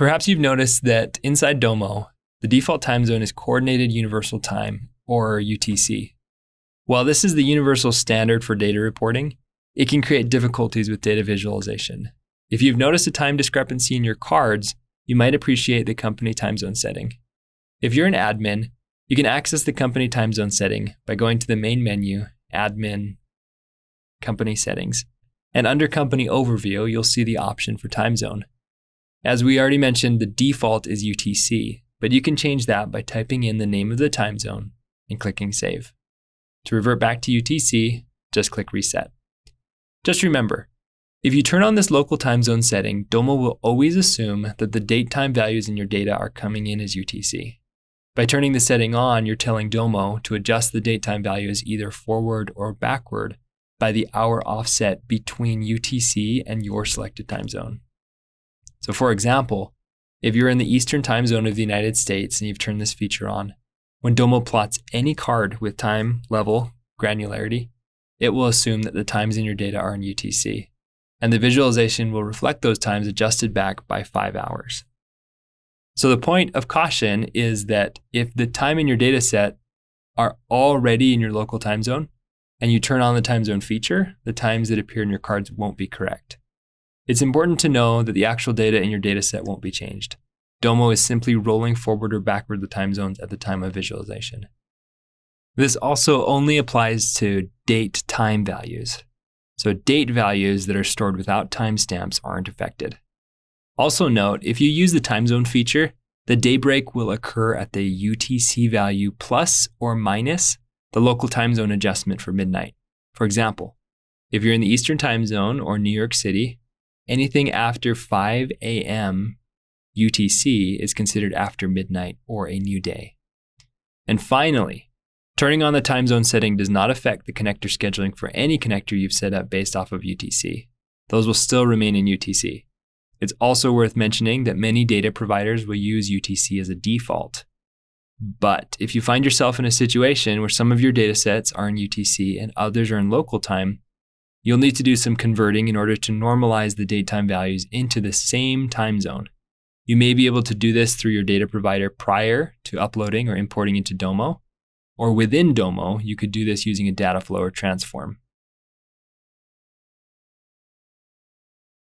Perhaps you've noticed that inside Domo, the default time zone is Coordinated Universal Time, or UTC. While this is the universal standard for data reporting, it can create difficulties with data visualization. If you've noticed a time discrepancy in your cards, you might appreciate the company time zone setting. If you're an admin, you can access the company time zone setting by going to the main menu, Admin, Company Settings. And under Company Overview, you'll see the option for time zone. As we already mentioned, the default is UTC, but you can change that by typing in the name of the time zone and clicking Save. To revert back to UTC, just click Reset. Just remember, if you turn on this local time zone setting, Domo will always assume that the date time values in your data are coming in as UTC. By turning the setting on, you're telling Domo to adjust the date time values either forward or backward by the hour offset between UTC and your selected time zone. So, for example, if you're in the Eastern time zone of the United States and you've turned this feature on, when Domo plots any card with time level granularity, it will assume that the times in your data are in UTC, and the visualization will reflect those times adjusted back by five hours. So the point of caution is that if the time in your data set are already in your local time zone and you turn on the time zone feature, the times that appear in your cards won't be correct. It's important to know that the actual data in your dataset won't be changed. Domo is simply rolling forward or backward the time zones at the time of visualization. This also only applies to date time values. So date values that are stored without timestamps aren't affected. Also note, if you use the time zone feature, the daybreak will occur at the UTC value plus or minus the local time zone adjustment for midnight. For example, if you're in the Eastern time zone or New York City, Anything after 5 a.m. UTC is considered after midnight or a new day. And finally, turning on the time zone setting does not affect the connector scheduling for any connector you've set up based off of UTC. Those will still remain in UTC. It's also worth mentioning that many data providers will use UTC as a default. But if you find yourself in a situation where some of your data sets are in UTC and others are in local time, You'll need to do some converting in order to normalize the daytime values into the same time zone. You may be able to do this through your data provider prior to uploading or importing into Domo, or within Domo, you could do this using a data flow or transform.